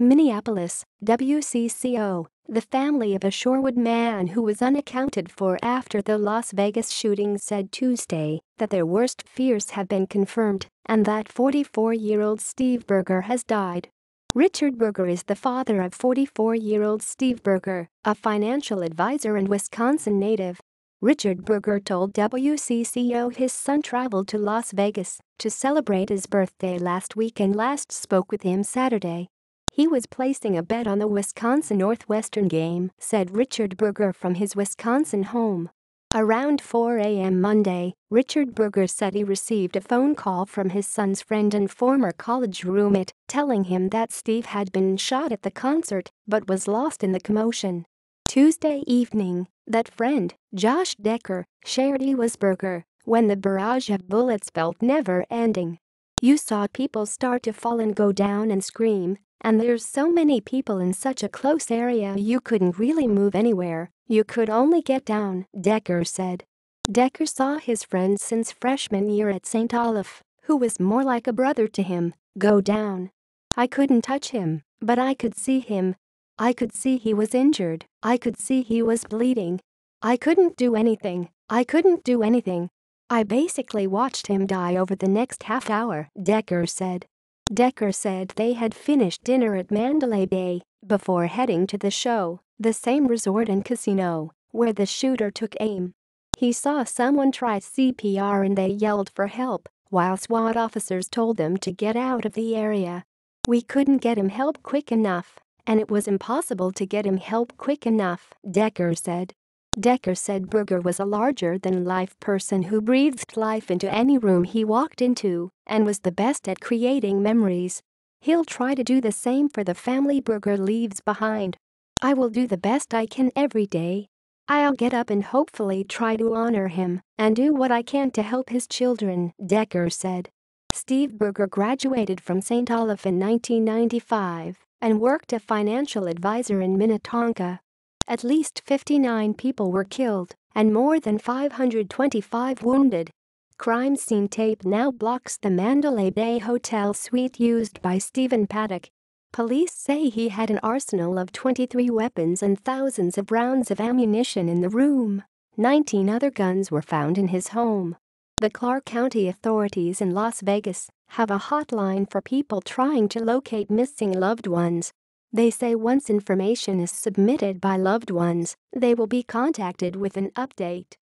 Minneapolis, WCCO, the family of a Shorewood man who was unaccounted for after the Las Vegas shooting said Tuesday that their worst fears have been confirmed and that 44-year-old Steve Berger has died. Richard Berger is the father of 44-year-old Steve Berger, a financial advisor and Wisconsin native. Richard Berger told WCCO his son traveled to Las Vegas to celebrate his birthday last week and last spoke with him Saturday. He was placing a bet on the Wisconsin Northwestern game, said Richard Berger from his Wisconsin home. Around 4 a.m. Monday, Richard Berger said he received a phone call from his son's friend and former college roommate telling him that Steve had been shot at the concert but was lost in the commotion. Tuesday evening, that friend, Josh Decker, shared he was Berger when the barrage of bullets felt never ending. You saw people start to fall and go down and scream, and there's so many people in such a close area you couldn't really move anywhere, you could only get down, Decker said. Decker saw his friend since freshman year at St. Olaf, who was more like a brother to him, go down. I couldn't touch him, but I could see him. I could see he was injured, I could see he was bleeding. I couldn't do anything, I couldn't do anything. I basically watched him die over the next half hour, Decker said. Decker said they had finished dinner at Mandalay Bay before heading to the show, the same resort and casino where the shooter took aim. He saw someone try CPR and they yelled for help, while SWAT officers told them to get out of the area. We couldn't get him help quick enough, and it was impossible to get him help quick enough, Decker said. Decker said Berger was a larger-than-life person who breathed life into any room he walked into and was the best at creating memories. He'll try to do the same for the family Berger leaves behind. I will do the best I can every day. I'll get up and hopefully try to honor him and do what I can to help his children, Decker said. Steve Berger graduated from St. Olaf in 1995 and worked a financial advisor in Minnetonka at least 59 people were killed and more than 525 wounded. Crime scene tape now blocks the Mandalay Bay hotel suite used by Stephen Paddock. Police say he had an arsenal of 23 weapons and thousands of rounds of ammunition in the room. 19 other guns were found in his home. The Clark County authorities in Las Vegas have a hotline for people trying to locate missing loved ones they say once information is submitted by loved ones, they will be contacted with an update.